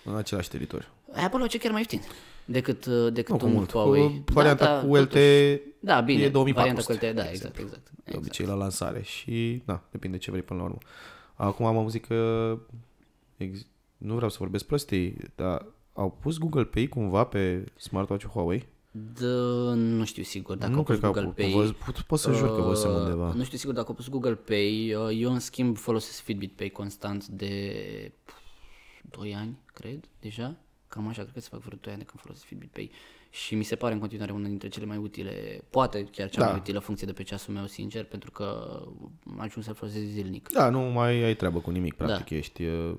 în același teritoriu. Apple Watch e chiar mai ieftin decât, uh, decât nu, cu mult. Huawei. Cu da, varianta da, cu LTE da, bine, e 2400. Cu LTE, da, exact, exact, exact. De exact. obicei la lansare și da, depinde ce vrei până la urmă. Acum am auzit că nu vreau să vorbesc prostii, dar au pus Google Pay cumva pe smartwatch-ul Huawei? da nu știu sigur dacă nu a pus Google Pay. pot, pot să jur că uh, sunt undeva. Nu știu sigur dacă a pus Google Pay. Uh, eu în schimb folosesc Fitbit Pay constant de 2 ani, cred, deja. Cam așa, cred că se fac vreo 2 ani de când folosesc Fitbit Pay și mi se pare în continuare una dintre cele mai utile, poate chiar cea da. mai utilă funcție de pe ceasul meu, sincer, pentru că ajung să-l folosesc zilnic. Da, nu mai ai treabă cu nimic, practic da. ești uh,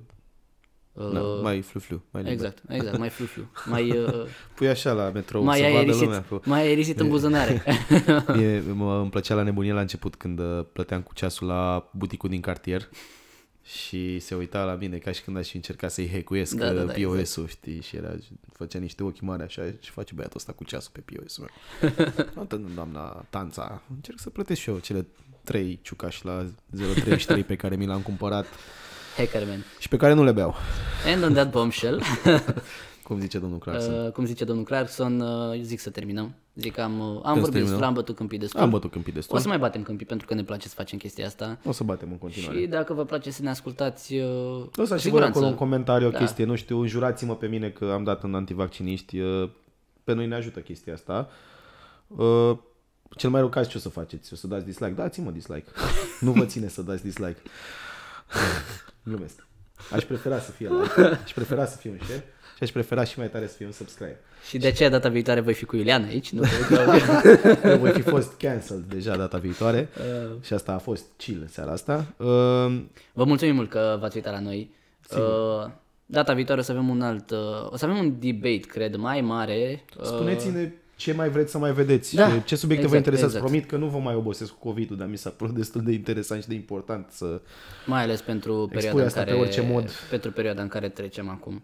da, uh, mai fluflu Mai liber. exact, exact, mai fluflu Mai, uh, Pui așa la metrou mai să ai vadă erisit, lumea. Mai ai erisit în buzunare. Mie, mă, îmi plăcea la nebunie la început când uh, plăteam cu ceasul la buticul din cartier și se uita la mine ca și când aș încerca să-i hecuiesc da, da, uh, da, POS-ul, exact. știi, și era, făcea niște ochi mari așa și face băiatul ăsta cu ceasul pe POS-ul meu. Atât, doamna Tanța, încerc să plătesc și eu cele trei ciucași la 033 pe care mi l-am cumpărat Hackerman. Și pe care nu le beau. And on that bombshell. cum zice domnul Clarkson. Uh, cum zice domnul Clarkson, uh, zic să terminăm. Zic că am, uh, am vorbit despre am bătut câmpii destul. Am bătut câmpii destul. O să mai batem câmpii pentru că ne place să facem chestia asta. O să batem în continuare. Și dacă vă place să ne ascultați, uh, să și acolo un comentariu, o da. chestie, nu știu, înjurați-mă pe mine că am dat în antivacciniști. Uh, pe noi ne ajută chestia asta. Uh, cel mai rău caz ce o să faceți? O să dați dislike? Dați-mă dislike. nu vă ține să dați dislike. Glumesc. Aș prefera să fie la aș prefera să fie un share și aș prefera și mai tare să fie un subscribe. Și de ce data viitoare voi fi cu Iulian aici? Nu voi fi fost cancelled deja data viitoare uh. și asta a fost chill în seara asta. Uh, Vă mulțumim mult că v-ați uitat la noi. Sigur. Uh, data viitoare o să avem un alt, uh, o să avem un debate, cred, mai mare. Uh, Spuneți-ne ce mai vreți să mai vedeți, da, ce subiecte exact, vă interesează. Exact. Promit că nu vă mai obosesc cu COVID-ul, dar mi s-a părut destul de interesant și de important să Mai ales pentru perioada, asta în care, pe orice mod. pentru perioada în care trecem acum.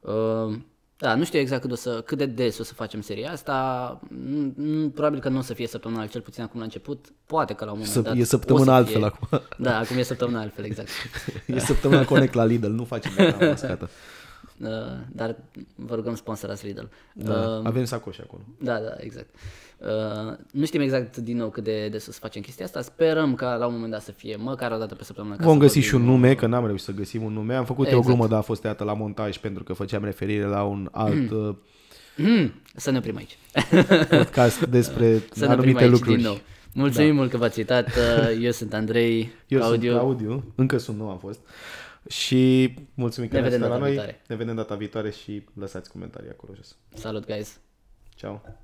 Uh, da, nu știu exact cât, o să, cât de des o să facem seria asta. Mm, mm, probabil că nu o să fie săptămâna, cel puțin acum la început. Poate că la un moment Săp- dat. E săptămâna altfel fie... acum. Da, acum e săptămâna altfel, exact. e săptămâna Connect la Lidl, nu facem reclamă mascată. Uh, dar vă rugăm sponsorați Lidl. Da, uh, avem sacoșe acolo. Da, da, exact. Uh, nu știm exact din nou cât de, de sus facem chestia asta. Sperăm ca la un moment dat să fie măcar o dată pe săptămână. Vom să găsi și un nume, că n-am reușit să găsim un nume. Am făcut exact. eu o exact. glumă, dar a fost tăiată la montaj pentru că făceam referire la un alt... Mm. Uh, mm. Să ne oprim aici. Podcast despre să ne anumite aici lucruri. Din nou. Mulțumim da. mult că v-ați uitat. Uh, eu sunt Andrei. Eu Claudiu. sunt Claudiu. Încă sunt nou am fost. Și mulțumim că ne vedem data la noi. Viitoare. Ne vedem data viitoare și lăsați comentarii acolo jos. Salut, guys! Ciao!